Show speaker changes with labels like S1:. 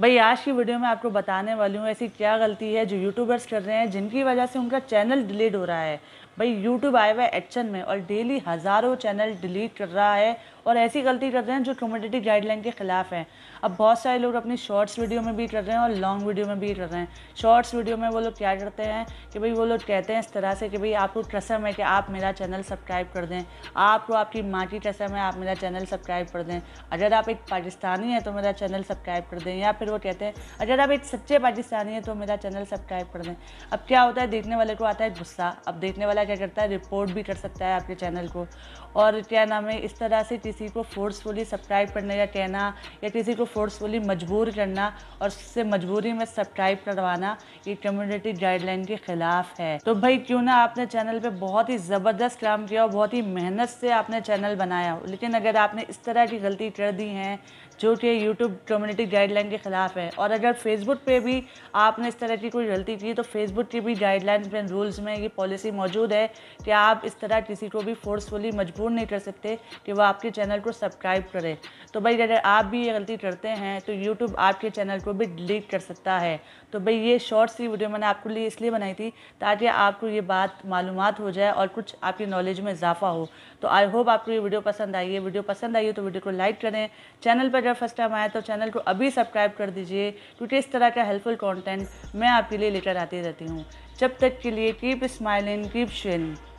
S1: भाई आज की वीडियो में आपको बताने वाली हूँ ऐसी क्या गलती है जो यूट्यूबर्स कर रहे हैं जिनकी वजह से उनका चैनल डिलीट हो रहा है भाई यूट्यूब आया हुआ है एक्शन में और डेली हज़ारों चैनल डिलीट कर रहा है और ऐसी गलती कर रहे हैं जो कम्युनिटी गाइडलाइन के ख़िलाफ़ है अब बहुत सारे लोग अपनी शॉर्ट्स वीडियो में भी कर रहे हैं और लॉन्ग वीडियो में भी कर रहे हैं शॉर्ट्स वीडियो में वो लोग क्या करते हैं कि भाई वो लोग कहते हैं इस तरह से कि भाई आपको कसम है कि आप मेरा चैनल सब्सक्राइब कर दें आपको आपकी माँ की कसम है आप मेरा चैनल सब्सक्राइब कर दें अगर आप एक पाकिस्तानी हैं तो मेरा चैनल सब्सक्राइब कर दें या फिर वो कहते हैं अगर आप एक सच्चे पाकिस्तानी हैं तो मेरा चैनल सब्सक्राइब कर दें अब क्या होता है देखने वाले को आता है गुस्सा अब देखने वाला बंदा क्या करता है रिपोर्ट भी कर सकता है आपके चैनल को और क्या नाम है इस तरह से किसी को फोर्सफुली सब्सक्राइब करने का कहना या किसी को फोर्सफुली मजबूर करना और उससे मजबूरी में सब्सक्राइब करवाना ये कम्युनिटी गाइडलाइन के ख़िलाफ़ है तो भाई क्यों ना आपने चैनल पर बहुत ही ज़बरदस्त काम किया और बहुत ही मेहनत से आपने चैनल बनाया लेकिन अगर आपने इस तरह की गलती कर दी है जो कि यूट्यूब कम्युनिटी गाइडलाइन के ख़िलाफ़ है और अगर फेसबुक पे भी आपने इस तरह की कोई गलती की तो फेसबुक की भी गाइडलाइंस में रूल्स में ये पॉलिसी मौजूद है कि आप इस तरह किसी को भी फोर्सफुली मजबूर नहीं कर सकते कि वह आपके चैनल को सब्सक्राइब करें तो भाई अगर आप भी ये गलती करते हैं तो यूट्यूब आपके चैनल को भी डिलीट कर सकता है तो भाई ये शॉर्ट सी वीडियो मैंने आपके लिए इसलिए बनाई थी ताकि आपको ये बात मालूम हो जाए और कुछ आपकी नॉलेज में इजाफा हो तो आई होप आपको ये वीडियो पसंद आई है वीडियो पसंद आई है तो वीडियो को लाइक करें चैनल पर अगर फर्स्ट टाइम आया तो चैनल को अभी सब्सक्राइब कर दीजिए क्योंकि इस तरह का हेल्पफुल कॉन्टेंट मैं आपके लिए लेकर आती रहती हूँ जब तक के लिए कीप स्माइलिंग कीप शेयरिंग